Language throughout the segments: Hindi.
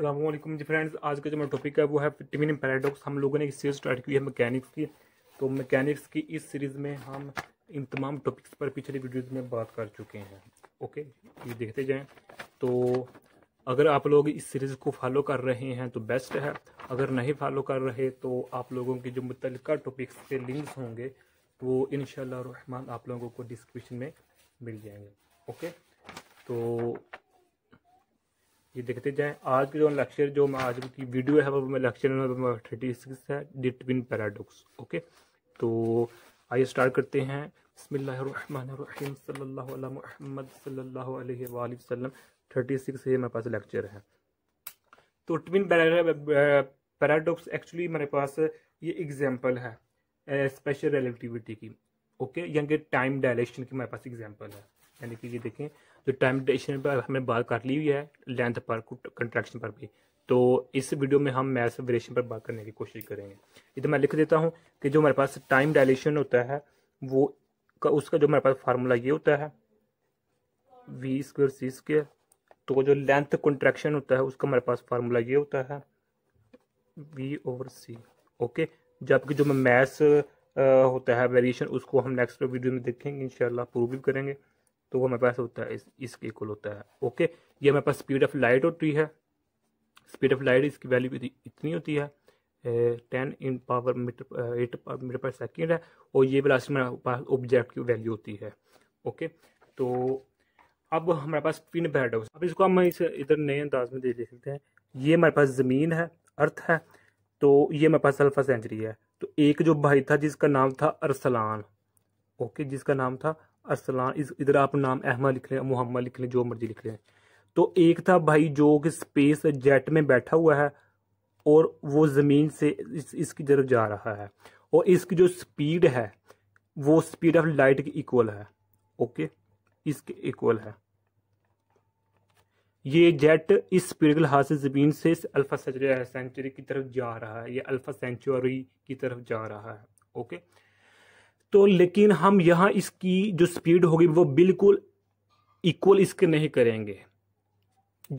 असलम जी फ्रेंड्स आज का जो मेरा टॉपिक है वो है टिमिन पैराडॉक्स हम लोगों ने एक सीरीज स्टार्ट की है मैकेनिक्स की तो मैकेनिक्स की इस सीरीज़ में हम इन तमाम टॉपिक्स पर पिछले वीडियोज़ में बात कर चुके हैं ओके ये देखते जाएं तो अगर आप लोग इस सीरीज़ को फॉलो कर रहे हैं तो बेस्ट है अगर नहीं फॉलो कर रहे तो आप लोगों के जो मुतल टॉपिक्स के लिंक्स होंगे तो वो इन शहमान आप लोगों को डिस्क्रिप्शन में मिल जाएंगे ओके तो ये देखते जाएं आज के जो लेक्चर जो मैं आज की वीडियो है वो मैं लेक्चर नंबर थर्टी सिक्स है डिटविन पैराडॉक्स ओके तो आइए स्टार्ट करते हैं बसमीम सल्हमद थर्टी सिक्स ये मेरे पास लेक्चर है तो ट्विन पैराडॉक्स एक्चुअली मेरे पास ये एग्जाम्पल है स्पेशल रिलेटिविटी की ओके यानी कि टाइम डायलेक्शन की मेरे पास एग्जाम्पल है यानी कि ये देखें जो टाइम ड्यूरेशन पर हमने बात कर ली हुई है लेंथ पर कंट्रैक्शन पर भी तो इस वीडियो में हम मैथ वेरिएशन पर बात करने की कोशिश करेंगे इधर मैं लिख देता हूँ कि जो हमारे पास टाइम डायलेशन होता है वो का उसका जो हमारे पास फार्मूला ये होता है वी स्क्र सी स्क्र तो जो लेंथ कंट्रैक्शन होता है उसका हमारे पास फार्मूला ये होता है वी ओवर सी ओके जबकि जो मैथ्स होता है वेरिएशन उसको हम नेक्स्ट वीडियो में देखेंगे इनशाला प्रूव भी करेंगे तो वो हमारे पास होता है इस इसके इक्वल होता है ओके ये हमारे पास स्पीड ऑफ लाइट होती है स्पीड ऑफ लाइट इसकी वैल्यू इतनी होती है ten in power metre eight metre per second है और ये वेलासिटी हमारे पास ऑब्जेक्ट की वैल्यू होती है ओके तो अब हमारे पास फिन पैराडॉक्स अब इसको हम इस इधर नए अंदाज में देख सकते हैं ये हमारे पास ज़मीन है अर्थ है तो ये हमारे पास अल्फा सेंचुरी है तो एक जो भाई था जिसका नाम था अरसलान ओके जिसका नाम था अरसलान इधर आप नाम अहमद लिख लें मोहम्मद लिख लें जो मर्जी लिख लें तो एक था भाई जो कि स्पेस जेट में बैठा हुआ है और वो ज़मीन से इस, इसकी तरफ जा रहा है और इसकी जो स्पीड है वो स्पीड ऑफ लाइट की इक्वल है ओके इसके इक्वल है ये जेट इस स्पीड के लिहाज से ज़मीन से अल्फा सेंचुरी की तरफ जा रहा है ये अल्फा सेंचुरी की तरफ जा रहा है ओके तो लेकिन हम यहाँ इसकी जो स्पीड होगी वो बिल्कुल इक्वल इसके नहीं करेंगे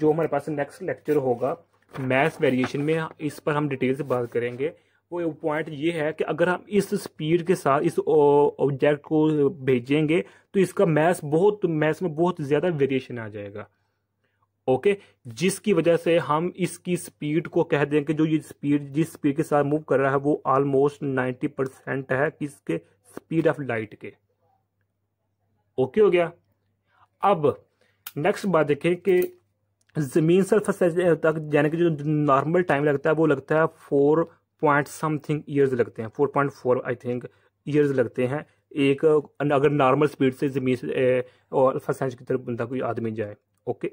जो हमारे पास नेक्स्ट लेक्चर होगा मैथ वेरिएशन में इस पर हम डिटेल से बात करेंगे वो पॉइंट ये है कि अगर हम इस स्पीड के साथ इस ऑब्जेक्ट को भेजेंगे तो इसका मैथ बहुत मैथ में बहुत ज़्यादा वेरिएशन आ जाएगा ओके जिसकी वजह से हम इसकी स्पीड को कह दें कि जो ये स्पीड जिस स्पीड के साथ मूव कर रहा है वो ऑलमोस्ट 90 परसेंट है किसके स्पीड ऑफ लाइट के ओके हो गया अब नेक्स्ट बात देखें कि ज़मीन सरफेस तक यानी कि जो नॉर्मल टाइम लगता है वो लगता है फोर पॉइंट समथिंग ईयर्स लगते हैं four point four I think years लगते हैं एक अगर नॉर्मल स्पीड से ज़मीन से और फसेंच की तरफ बंदा कोई आदमी जाए ओके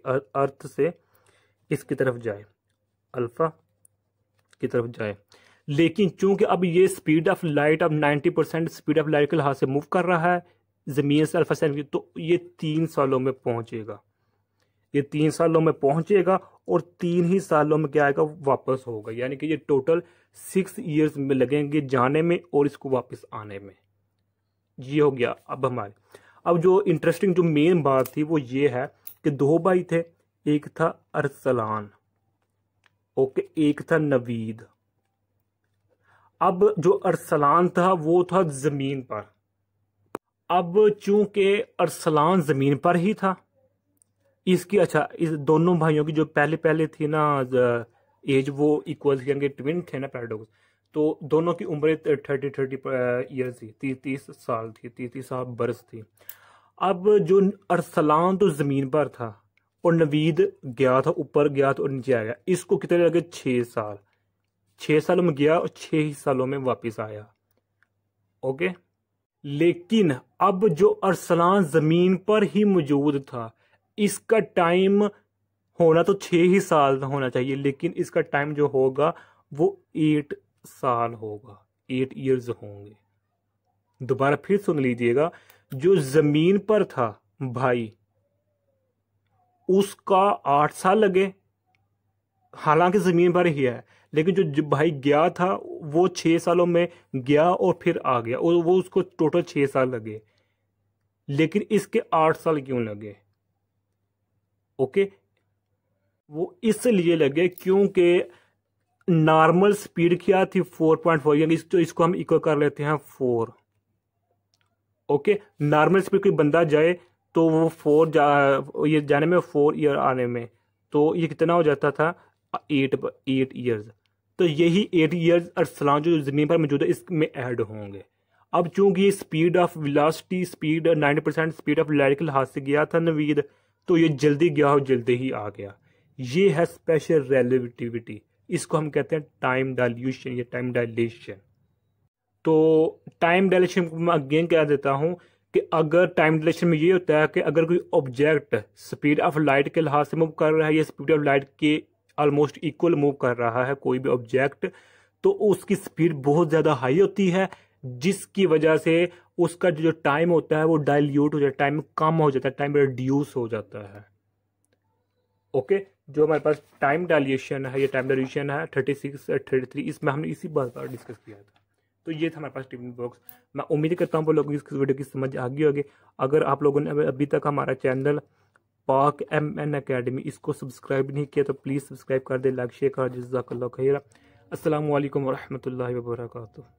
अर्थ से इसकी तरफ जाए अल्फा की तरफ जाए लेकिन चूंकि अब ये स्पीड ऑफ लाइट अब 90 परसेंट स्पीड ऑफ लाइट के लिहाज से मूव कर रहा है ज़मीन से अल्फा अल्फासैन की तो ये तीन सालों में पहुंचेगा ये तीन सालों में पहुंचेगा और तीन ही सालों में क्या आएगा वापस होगा यानी कि ये टोटल सिक्स ईयर्स में लगेंगे जाने में और इसको वापस आने में ये हो गया अब हमारे अब जो इंटरेस्टिंग जो मेन बात थी वो ये है कि दो भाई थे एक था अरसलान ओके एक था नवीद अब जो अरसलान था वो था ज़मीन पर अब चूंकि अरसलान ज़मीन पर ही था इसकी अच्छा इस दोनों भाइयों की जो पहले पहले थी ना एज वो इक्वल थी ट्विन थे ना पैराडोक्स तो दोनों की उम्र थर्टी थर्टी ईयर थी तीस तीस साल थी तीस तीस साल बरस थी अब जो अरसलान तो ज़मीन पर था और नवीद गया था ऊपर गया था और नीचे आ गया इसको कितने लगे छः साल छः सालों में गया और छः ही सालों में वापस आया ओके लेकिन अब जो अरसलान ज़मीन पर ही मौजूद था इसका टाइम होना तो छः ही साल होना चाहिए लेकिन इसका टाइम जो होगा वो एट साल होगा एट ईयर्स होंगे दोबारा फिर सुन लीजिएगा जो ज़मीन पर था भाई उसका आठ साल लगे हालांकि ज़मीन पर ही है लेकिन जो भाई गया था वो छः सालों में गया और फिर आ गया और वो उसको टोटल छः साल लगे लेकिन इसके आठ साल क्यों लगे ओके वो इसलिए लगे क्योंकि नॉर्मल स्पीड क्या थी फोर पॉइंट फोर यानी तो इसको हम इक्वल कर लेते हैं फोर ओके नॉर्मल स्पीड कोई बंदा जाए तो वो फोर जा ये जाने में फोर ईयर आने में तो ये कितना हो जाता था एट एट ईयर्स तो यही एट ईयर्स अरसलान जो ज़मीन पर मौजूद है इसमें ऐड होंगे अब चूंकि speed of velocity speed ninety percent speed of light के लिहाज से गया था नवीद तो ये जल्दी गया और जल्दी ही आ गया ये है स्पेशल रेलिविटिविटी इसको हम कहते हैं टाइम डाइल्यूशन या टाइम डायलेशन तो टाइम डायलेशन को मैं अगेन कह देता हूँ कि अगर टाइम डायलेशन में ये होता है कि अगर कोई ऑब्जेक्ट स्पीड ऑफ लाइट के लिहाज से मूव कर रहा है या स्पीड ऑफ लाइट के ऑलमोस्ट इक्वल मूव कर रहा है कोई भी ऑब्जेक्ट तो उसकी स्पीड बहुत ज़्यादा हाई होती है जिसकी वजह से उसका जो टाइम होता है वो डायल्यूट हो जाता है टाइम कम हो जाता है टाइम रिड्यूस हो जाता है ओके जो हमारे पास टाइम डाइल्यूशन है ये टाइम डाइल्यूशन है थर्टी सिक्स थर्टी थ्री इसमें हमने इसी बात पर डिस्कस किया था तो ये था हमारे पास टिफिन बॉक्स मैं उम्मीद करता हूँ आप लोगों की इस वीडियो की समझ आ गई होगी अगर आप लोगों ने अभी तक हमारा channel Pak M N academy इसको सब्सक्राइब नहीं किया तो प्लीज़ सब्सक्राइब कर दे लाइक शेयर कर जजाकल्ला खैर असल वरहमल वर्का